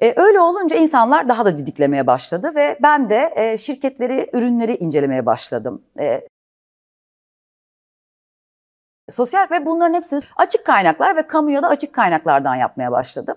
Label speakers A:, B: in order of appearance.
A: E, öyle olunca insanlar daha da didiklemeye başladı ve ben de e, şirketleri, ürünleri incelemeye başladım. E, sosyal ve bunların hepsini açık kaynaklar ve kamuya da açık kaynaklardan yapmaya başladım.